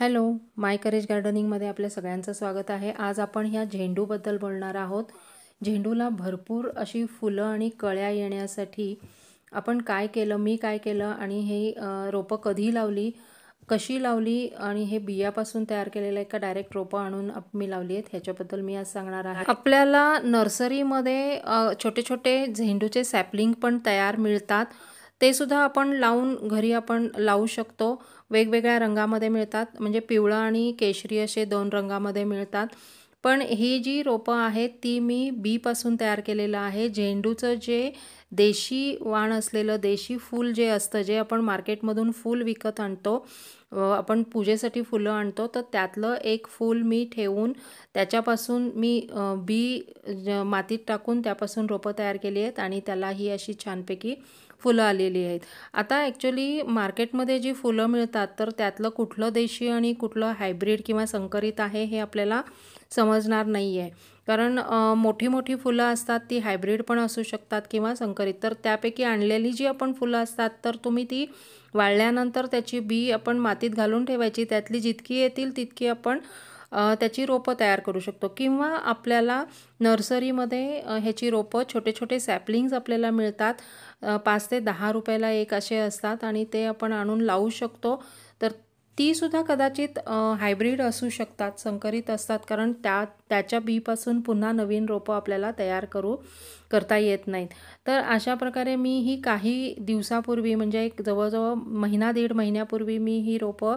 hello माय courage गार्डनिंगमध्ये आपल्या सगळ्यांचं स्वागत आहे आज आपण ह्या झेंडूबद्दल बोलणार आहोत झेंडूला भरपूर अशी फुलं आणि कळ्या येण्यासाठी आपण काय केलं मी काय केलं आणि हे रोपं कधी लावली कशी लावली आणि हे बियापासून तयार केलेलं आहे का डायरेक्ट रोपं आणून मी लावली आहेत ह्याच्याबद्दल मी आज सांगणार आहे आपल्याला नर्सरीमध्ये छोटे छोटे झेंडूचे सॅपलिंग पण तयार मिळतात ते सुद्धा आपण लावून घरी आपण लावू शकतो वेगवेगळ्या रंगामध्ये मिळतात म्हणजे पिवळं आणि केशरी असे दोन रंगामध्ये मिळतात पण ही जी रोपं आहेत ती मी बीपासून तयार केलेलं आहे झेंडूचं जे देशी वाण असलेलं देशी फूल जे असतं जे आपण मार्केटमधून फूल विकत आणतो आपण पूजेसाठी फुलं आणतो तर त्यातलं एक फूल मी ठेवून त्याच्यापासून मी बी मातीत टाकून त्यापासून रोपं तयार केली आहेत आणि त्याला ही अशी छानपैकी फुलं आलेली आहेत आता ॲक्च्युली मार्केटमध्ये जी फुलं मिळतात तर त्यातलं कुठलं देशी आणि कुठलं हायब्रीड किंवा संकरित आहे हे आपल्याला समजणार नाही आहे कारण मोठी मोठी फुलं असतात ती हायब्रीड पण असू शकतात किंवा संकरित तर त्यापैकी आणलेली जी आपण फुलं असतात तर तुम्ही ती वाळल्यानंतर त्याची बी आपण मातीत घालून ठेवायची त्यातली जितकी येतील तितकी आपण त्याची रोपं तयार करू शकतो किंवा आपल्याला नर्सरीमध्ये ह्याची रोपं छोटे छोटे सॅपलिंग्स आपल्याला मिळतात पाच ते दहा रुपयाला एक असे असतात आणि ते आपण आणून लावू शकतो तर तीसुद्धा कदाचित हायब्रीड असू शकतात संकरित असतात कारण त्या त्याच्या बीपासून पुन्हा नवीन रोपं आपल्याला तयार करू करता येत नाहीत तर अशा प्रकारे मी ही काही दिवसापूर्वी म्हणजे एक जवळजवळ महिना दीड महिन्यापूर्वी मी ही रोपं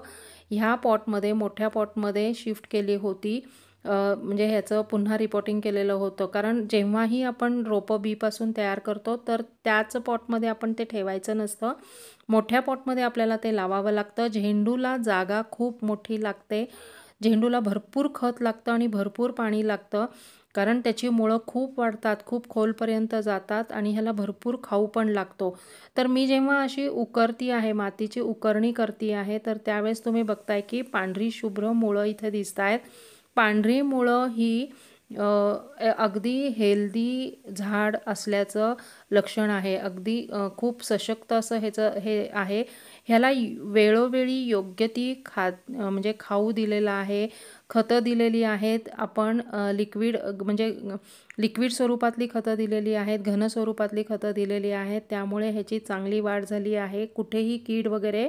ह्या पॉटमध्ये मोठ्या पॉटमध्ये शिफ्ट केली होती म्हणजे ह्याचं पुन्हा रिपोर्टिंग केलेलं होतं कारण जेव्हाही आपण रोपं बीपासून तयार करतो तर त्याच पॉटमध्ये आपण ते ठेवायचं नसतं मोठ्या पॉटमध्ये आपल्याला ते लावावं लागतं झेंडूला जागा खूप मोठी लागते झेंडूला भरपूर खत लागतं आणि भरपूर पाणी लागतं कारण त्याची मुळं खूप वाढतात खूप खोलपर्यंत जातात आणि ह्याला भरपूर खाऊ पण लागतो तर मी जेव्हा अशी उकरती आहे मातीची उकरणी करती आहे तर त्यावेळेस तुम्ही बघताय की पांढरी शुभ्र मुळं इथे दिसत आहेत पांढरी मुळं ही अगदी हेल्दी झाड असल्याचं लक्षण आहे अगदी खूप सशक्त असं ह्याचं हे आहे ह्याला वेळोवेळी योग्य ती खा म्हणजे खाऊ दिलेलं आहे खतं दिलेली आहेत आपण लिक्विड म्हणजे लिक्विड स्वरूपातली खतं दिलेली आहेत घन स्वरूपातली खतं दिलेली आहेत त्यामुळे ह्याची चांगली वाढ झाली आहे कुठेही कीड वगैरे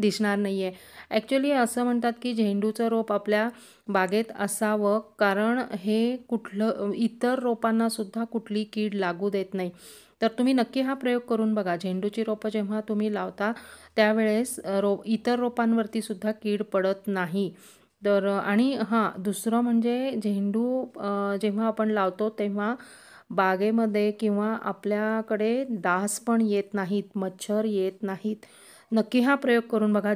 दिसणार नाही आहे ॲक्च्युली असं म्हणतात की झेंडूचं रोप आपल्या बागेत असावं कारण हे कुठलं इतर रोपांनासुद्धा कुठली कीड लागू देत नाही तर तुम्ही नक्की हा प्रयोग करून बघा झेंडूची रोपं जेव्हा तुम्ही लावता त्यावेळेस रो इतर रोपांवरतीसुद्धा कीड पडत नाही तर आणि हां दुसरं म्हणजे झेंडू जेव्हा आपण लावतो तेव्हा बागेमध्ये किंवा आपल्याकडे डास पण येत नाहीत मच्छर येत नाहीत नक्की हा प्रयोग करून बघा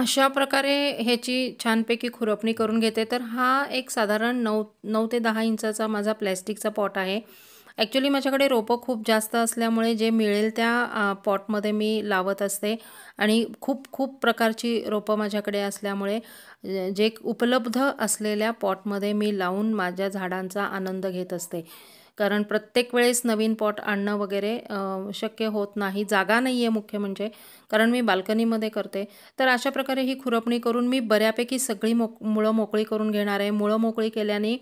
अशा प्रकारे ह्याची छानपैकी खुरपणी करून घेते तर हा एक साधारण नऊ नऊ ते दहा इंचाचा माझा प्लॅस्टिकचा पॉट आहे ॲक्च्युली माझ्याकडे रोपं खूप जास्त असल्यामुळे जे मिळेल त्या पॉटमध्ये मी लावत असते आणि खूप खूप प्रकारची रोपं माझ्याकडे असल्यामुळे जे उपलब्ध असलेल्या पॉटमध्ये मी लावून माझ्या झाडांचा आनंद घेत असते कारण प्रत्येक वेळेस नवीन पॉट आणणं वगैरे शक्य होत नाही जागा नाही आहे मुख्य म्हणजे कारण मी बाल्कनीमध्ये करते तर अशा प्रकारे ही खुरपणी करून मी बऱ्यापैकी सगळी मोक मुळं मोकळी करून घेणार आहे मुळं मोकळी केल्याने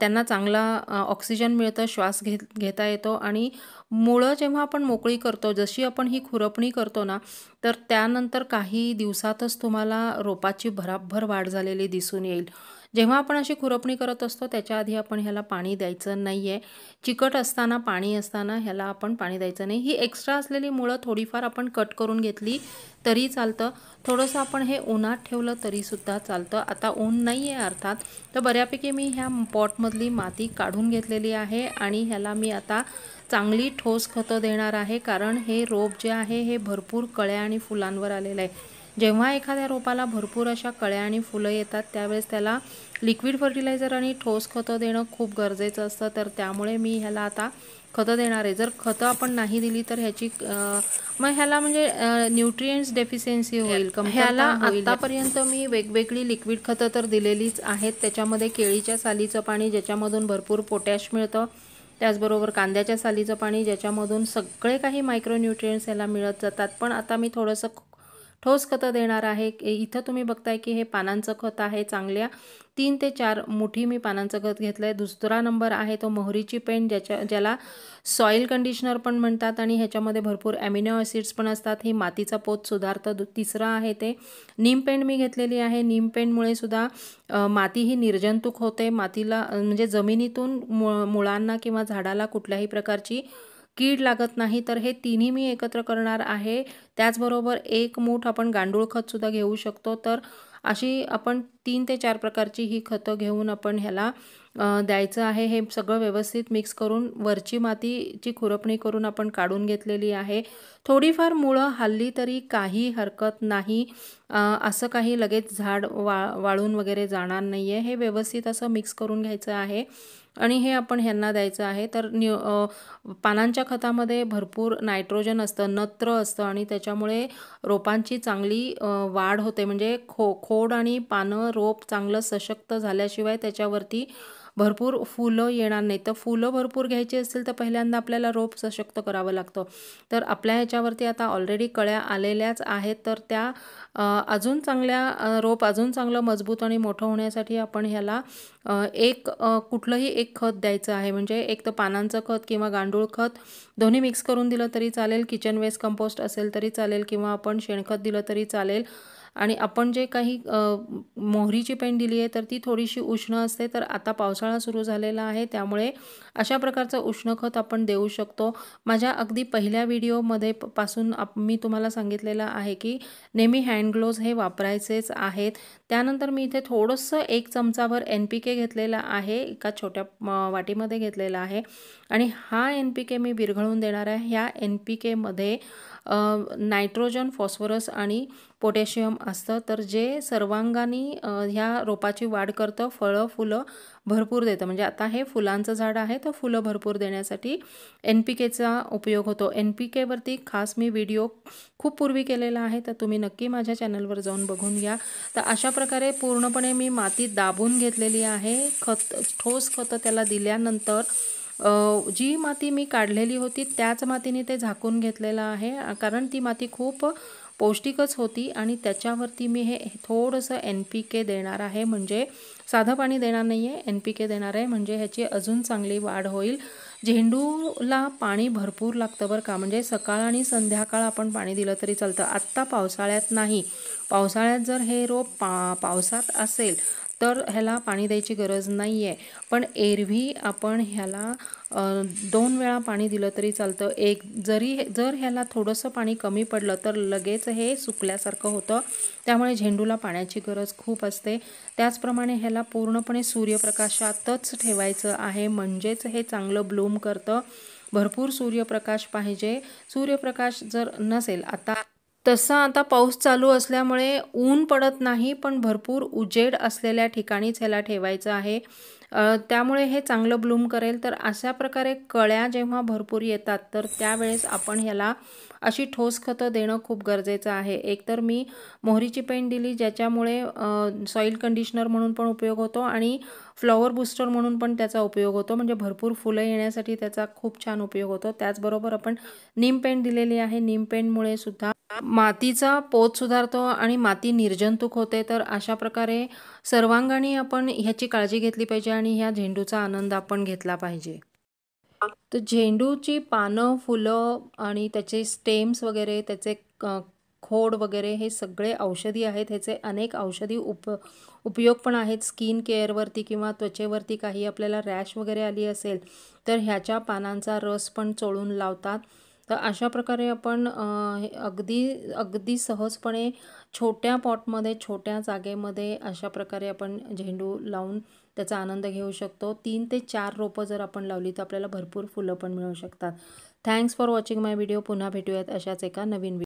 त्यांना चांगला ऑक्सिजन मिळतं श्वास घेत घेता येतो आणि मुळं जेव्हा आपण मोकळी करतो जशी आपण ही खुरपणी करतो ना तर त्यानंतर काही दिवसातच तुम्हाला रोपाची भराभर वाढ झालेली दिसून येईल जेव्हा आपण अशी खुरपणी करत असतो त्याच्या आधी आपण ह्याला पाणी द्यायचं नाही आहे चिकट असताना पाणी असताना ह्याला आपण पाणी द्यायचं नाही ही एक्स्ट्रा असलेली मुळं थोडीफार आपण कट करून घेतली तरी चालतं थोडंसं आपण हे उन्हात ठेवलं तरीसुद्धा चालतं आता ऊन नाही आहे अर्थात तर बऱ्यापैकी मी ह्या पॉटमधली माती काढून घेतलेली आहे आणि ह्याला मी आता चांगली ठोस खतं देणार आहे कारण हे रोप जे आहे हे भरपूर कळ्या आणि फुलांवर आलेलं आहे जेव्हा एखाद्या रोपाला भरपूर अशा कळ्या आणि फुलं येतात त्यावेळेस त्याला लिक्विड फर्टिलायझर आणि ठोस खतं देणं खूप गरजेचं असतं तर त्यामुळे मी ह्याला आता खतं देणार आहे जर खतं आपण नाही दिली तर ह्याची मग ह्याला म्हणजे न्यूट्रियन्स डेफिशियन्सी होईल ह्याला आतापर्यंत मी वेगवेगळी लिक्विड खतं तर दिलेलीच आहेत त्याच्यामध्ये केळीच्या सालीचं पाणी ज्याच्यामधून भरपूर पोटॅश मिळतं त्याचबरोबर कांद्याच्या सालीचं पाणी ज्याच्यामधून सगळे काही मायक्रोन्युट्रिएंट्स ह्याला मिळत जातात पण आता मी थोडंसं ठोस खतं देणार आहे इथं तुम्ही बघताय की हे पानांचं खत आहे चांगल्या तीन ते चार मुठी मी पानांचं खत घेतलं आहे दुसरा नंबर आहे तो मोहरीची पेंट ज्याच्या ज्याला सॉईल कंडिशनर पण म्हणतात आणि ह्याच्यामध्ये भरपूर ॲमिनो ॲसिड्स पण असतात ही मातीचा पोत सुधारतं तिसरं आहे ते नीम पेंट मी घेतलेली आहे नीम पेंटमुळे सुद्धा माती ही निर्जंतुक होते मातीला म्हणजे जमिनीतून मुळांना किंवा झाडाला कुठल्याही प्रकारची कीड लागत नाही तर हे तिन्ही मी एकत्र करणार आहे त्याचबरोबर एक मूठ आपण गांडूळ खतसुद्धा घेऊ शकतो तर अशी आपण तीन ते चार प्रकारची ही खतं घेऊन आपण ह्याला द्यायचं आहे हे सगळं व्यवस्थित मिक्स करून वरची मातीची खुरपणी करून आपण काढून घेतलेली आहे थोडीफार मुळं हल्ली तरी काही हरकत नाही असं काही लगेच झाड वा वाळून वगैरे जाणार नाही आहे हे व्यवस्थित असं मिक्स करून घ्यायचं आहे आणि हे आपण ह्यांना द्यायचं आहे तर न्यू पानांच्या खतामध्ये भरपूर नायट्रोजन असतं नत्र असतं आणि त्याच्यामुळे रोपांची चांगली वाढ होते म्हणजे खो खोड आणि पानं रोप चांगलं सशक्त झाल्याशिवाय त्याच्यावरती भरपूर फुलं येणार नाही तर फुलं भरपूर घ्यायची असतील तर पहिल्यांदा आपल्याला रोप सशक्त करावं लागतं तर आपल्या ह्याच्यावरती आता ऑलरेडी कळ्या आलेल्याच आहेत तर त्या अजून चांगल्या रोप अजून चांगलं मजबूत आणि मोठं होण्यासाठी आपण ह्याला एक कुठलंही एक खत द्यायचं आहे म्हणजे एक तर पानांचं खत किंवा गांडूळ खत दोन्ही मिक्स करून दिलं तरी चालेल किचन वेस्ट कंपोस्ट असेल तरी चालेल किंवा आपण शेणखत दिलं तरी चालेल आणि आपण जे काही मोहरीची पेंट दिली आहे तर ती थोडीशी उष्ण असते तर आता पावसाळा सुरू झालेला आहे त्यामुळे अशा प्रकारचं उष्ण खत आपण देऊ शकतो माझ्या अगदी पहिल्या व्हिडिओमध्ये पासून आप मी तुम्हाला सांगितलेलं आहे की नेहमी हँड ग्लोव्ज हे वापरायचेच आहेत त्यानंतर मी इथे थोडंसं एक चमचाभर एन पी के घेतलेला आहे एका छोट्या वाटीमध्ये घेतलेला आहे आणि हा एन पी के मी विरघळून देणार आहे ह्या एन पी केमध्ये नायट्रोजन फॉस्फरस आणि पोटॅशियम असतं तर जे सर्वांगानी ह्या रोपाची वाढ करतं फळं फुलं भरपूर देतं म्हणजे आता हे फुलांचं झाड आहे तर फुलं भरपूर देण्यासाठी एन पी केचा उपयोग होतो एन पी केवरती खास मी व्हिडिओ खूप पूर्वी केलेला आहे तर तुम्ही नक्की माझ्या चॅनलवर जाऊन बघून घ्या तर अशा प्रकारे पूर्णपणे मी माती दाबून घेतलेली आहे खत ठोस खतं त्याला दिल्यानंतर जी माती मी काढलेली होती त्याच मातीने ते झाकून घेतलेलं आहे कारण ती माती खूप पौष्टिकच होती आणि त्याच्यावरती मी हे थोडंसं एन पी के देणार आहे म्हणजे साधं पाणी देणार नाही आहे एन पी के देणार आहे म्हणजे ह्याची अजून चांगली वाढ होईल झेंडूला पाणी भरपूर लागतं बरं का म्हणजे सकाळ आणि संध्याकाळ आपण पाणी दिलं तरी चालतं आत्ता पावसाळ्यात नाही पावसाळ्यात जर हे रोप पा पावसात असेल तर ह्याला पाणी द्यायची गरज नाही आहे पण एरवी आपण ह्याला दोन वेळा पाणी दिलं तरी चालतं एक जरी जर ह्याला थोडंसं पाणी कमी पडलं तर लगेच हे सुकल्यासारखं होतं त्यामुळे झेंडूला पाण्याची गरज खूप असते त्याचप्रमाणे ह्याला पूर्णपणे सूर्यप्रकाशातच ठेवायचं आहे म्हणजेच हे चांगलं ब्लूम करतं भरपूर सूर्यप्रकाश पाहिजे सूर्यप्रकाश जर नसेल आता तसा आता पाऊस चालू असल्यामुळे ऊन पडत नाही पण भरपूर उजेड असलेल्या ठिकाणीच ह्याला ठेवायचं आहे त्यामुळे हे चांगलं ब्लूम करेल तर अशा प्रकारे कळ्या जेव्हा भरपूर येतात तर त्यावेळेस आपण ह्याला अशी ठोस खतं देणं खूप गरजेचं आहे एकतर मी मोहरीची पेंट दिली ज्याच्यामुळे सॉईल कंडिशनर म्हणून पण उपयोग होतो आणि फ्लॉवर बुस्टर म्हणून पण त्याचा उपयोग होतो म्हणजे भरपूर फुलं येण्यासाठी त्याचा खूप छान उपयोग होतो त्याचबरोबर आपण नीम पेंट दिलेली आहे नीम पेंटमुळे सुद्धा मातीचा पोत सुधारतो आणि माती निर्जंतुक होते तर अशा प्रकारे सर्वांगाने आपण ह्याची काळजी घेतली पाहिजे आणि ह्या झेंडूचा आनंद आपण घेतला पाहिजे तर झेंडूची पानं फुलं आणि त्याचे स्टेम्स वगैरे त्याचे खोड वगैरे हे सगळे औषधी आहेत ह्याचे अनेक औषधी उप उपयोग पण आहेत स्किन केअरवरती किंवा त्वचेवरती काही आपल्याला रॅश वगैरे आली असेल तर ह्याच्या पानांचा रस पण चोळून लावतात तर अशा प्रकारे आपण अगदी अगदी सहजपणे छोट्या पॉटमध्ये छोट्या जागेमध्ये अशा प्रकारे आपण झेंडू लावून त्याचा आनंद घेऊ शकतो तीन ते चार रोपं जर आपण लावली तर आपल्याला भरपूर फुलं पण मिळू शकतात thanks for watching my video पुन्हा भेटूयात अशाच एका नवीन